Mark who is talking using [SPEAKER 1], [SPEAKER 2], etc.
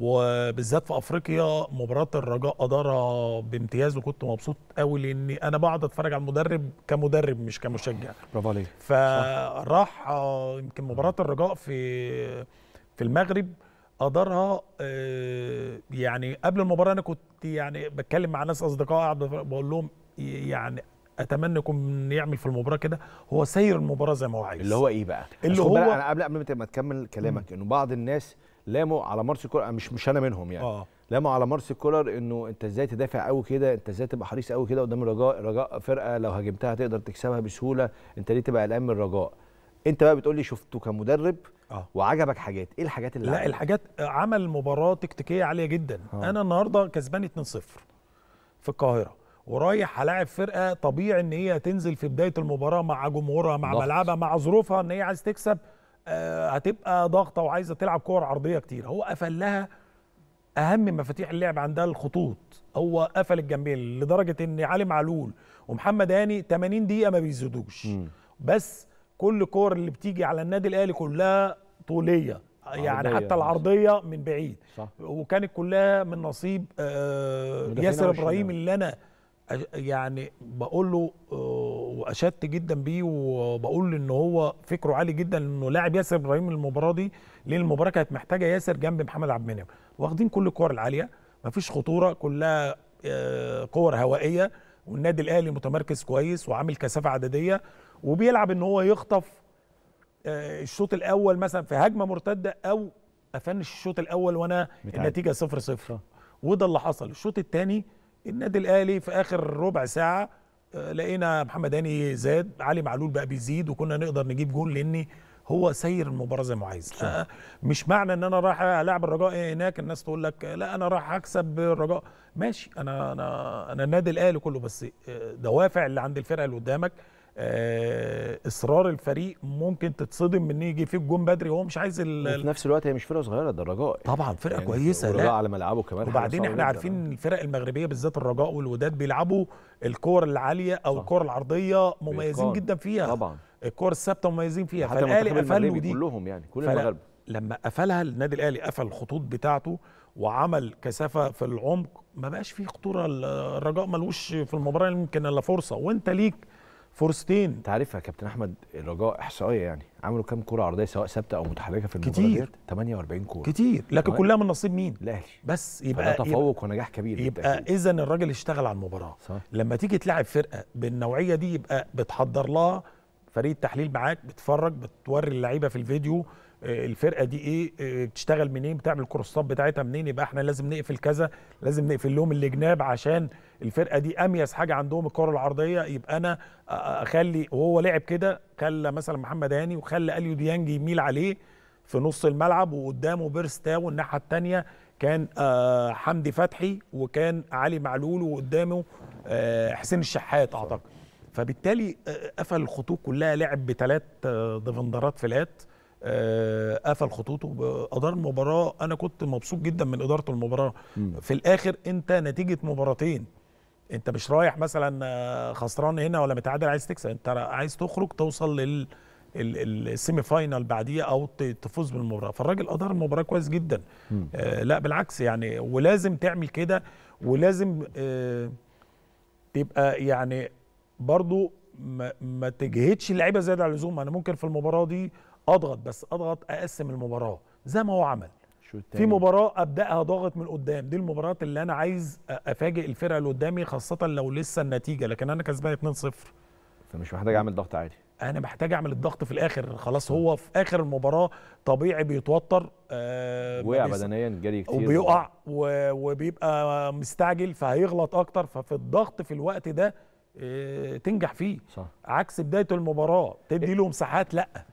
[SPEAKER 1] وبالذات في افريقيا مباراه الرجاء ادارها بامتياز وكنت مبسوط قوي لاني انا بقعد اتفرج على المدرب كمدرب مش كمشجع برافو عليك فراح آه، يمكن مباراه الرجاء في في المغرب ادارها آه، يعني قبل المباراه انا كنت يعني بتكلم مع ناس اصدقاء قاعد بقول لهم يعني اتمنى يكون يعمل في المباراه كده هو سير المباراه زي ما هو عايز اللي هو ايه بقى اللي هو انا قبل قبل ما تكمل كلامك انه بعض الناس لاموا على مارسي كولر مش مش انا منهم يعني آه. لاموا على مارسي كولر انه انت ازاي تدافع قوي كده انت ازاي تبقى حريص قوي كده قدام الرجاء رجاء فرقه لو هاجمتها تقدر تكسبها بسهوله انت ليه تبقى قلقان من الرجاء انت بقى بتقول لي شفته كمدرب آه. وعجبك حاجات ايه الحاجات اللي لا الحاجات عمل مباراه تكتيكيه عاليه جدا آه. انا النهارده كسبان 2-0 في القاهره ورايح هلاعب فرقه طبيعي ان هي تنزل في بدايه المباراه مع جمهورها مع ملعبها مع ظروفها ان هي عايز تكسب آه، هتبقى ضاغطه وعايزه تلعب كور عرضيه كتير هو قفل لها اهم مفاتيح اللعب عندها الخطوط هو قفل الجنبين لدرجه ان علي معلول ومحمد هاني 80 دقيقه ما بيزيدوش بس كل كور اللي بتيجي على النادي الاهلي كلها طوليه يعني حتى يعني. العرضيه من بعيد صح. وكانت كلها من نصيب آه، ياسر ابراهيم اللي انا يعني بقول له آه، واشدت جدا بيه وبقول ان هو فكره عالي جدا انه لاعب ياسر ابراهيم المباراه دي لان المباراه كانت محتاجه ياسر جنب محمد عبد المنعم واخدين كل الكور العاليه مفيش خطوره كلها آه، كور هوائيه والنادي الاهلي متمركز كويس وعامل كثافه عدديه وبيلعب ان هو يخطف آه، الشوط الاول مثلا في هجمه مرتده او افنش الشوط الاول وانا النتيجه 0 0 وده اللي حصل الشوط الثاني النادي الاهلي في اخر ربع ساعه آه، لقينا محمد هاني زاد علي معلول بقى بيزيد وكنا نقدر نجيب جول لان هو سير المباراه زي ما عايز آه، مش معنى ان انا رايح العب الرجاء هناك الناس تقول لك لا انا رايح اكسب الرجاء ماشي انا انا انا النادي الاهلي كله بس آه، دوافع اللي عند الفرقه اللي قدامك آه، اصرار الفريق ممكن تتصدم من يجي فيه الجون بدري وهو مش عايز ال... في نفس الوقت هي مش فرقه صغيره ده الرجاء طبعا فرقه يعني كويسه لا على ملعبه كمان وبعدين احنا عارفين الفرق المغربيه بالذات الرجاء والوداد بيلعبوا الكور العاليه او الكور العرضيه مميزين بيكار. جدا فيها طبعا الكور الثابته مميزين فيها فالاهلي قفلوا دي كلهم يعني كل المغرب لما قفلها النادي الاهلي قفل الخطوط بتاعته وعمل كثافه في العمق ما بقاش فيه خطوره الرجاء ملوش في المباراه يمكن الا فرصه وانت ليك فرصتين انت عارف يا كابتن احمد الرجاء احصائيه يعني عملوا كام كره عرضيه سواء ثابته او متحركه في المباراه كتير 48 كوره كتير لكن كلها من نصيب مين؟ الاهلي بس يبقى تفوق يبقى ونجاح كبير يبقى اذا الراجل اشتغل على المباراه صح. لما تيجي تلعب فرقه بالنوعيه دي يبقى بتحضر لها فريق التحليل معاك بتفرج بتوري اللعيبه في الفيديو آه، الفرقه دي ايه آه، بتشتغل منين بتعمل الكورسات بتاعتها منين يبقى احنا لازم نقفل كذا لازم نقفل لهم الجناب عشان الفرقه دي اميز حاجه عندهم الكره العرضيه يبقى انا اخلي وهو لعب كده خلى مثلا محمد هاني وخلى اليو ديانج يميل عليه في نص الملعب وقدامه بيرستاو الناحيه الثانيه كان آه، حمدي فتحي وكان علي معلول وقدامه حسين الشحات اعتقد فبالتالي آه، قفل الخطوط كلها لعب بثلاث آه، ديفندرات فلات آه، قفل خطوطه ادار المباراه انا كنت مبسوط جدا من اداره المباراه م. في الاخر انت نتيجه مباراتين انت مش رايح مثلا خسران هنا ولا متعادل عايز تكسب انت عايز تخرج توصل لل السيمي فاينال بعديه او تفوز بالمباراه فالراجل ادار المباراه كويس جدا آه لا بالعكس يعني ولازم تعمل كده ولازم آه تبقى يعني برضو ما, ما تجهدش اللعيبه زياده عن اللزوم انا ممكن في المباراه دي اضغط بس اضغط اقسم المباراه زي ما هو عمل في مباراه ابداها ضاغط من قدام دي المباريات اللي انا عايز افاجئ الفرقه اللي قدامي خاصه لو لسه النتيجه لكن انا كسبان 2-0 فمش محتاج اعمل ضغط عالي انا محتاج اعمل الضغط في الاخر خلاص هو في اخر المباراه طبيعي بيتوتر آه وقع بدنيا جري كتير وبيقع وبيبقى مستعجل فهيغلط اكتر ففي الضغط في الوقت ده آه، تنجح فيه صح. عكس بدايه المباراه تدي إيه. له مساحات لا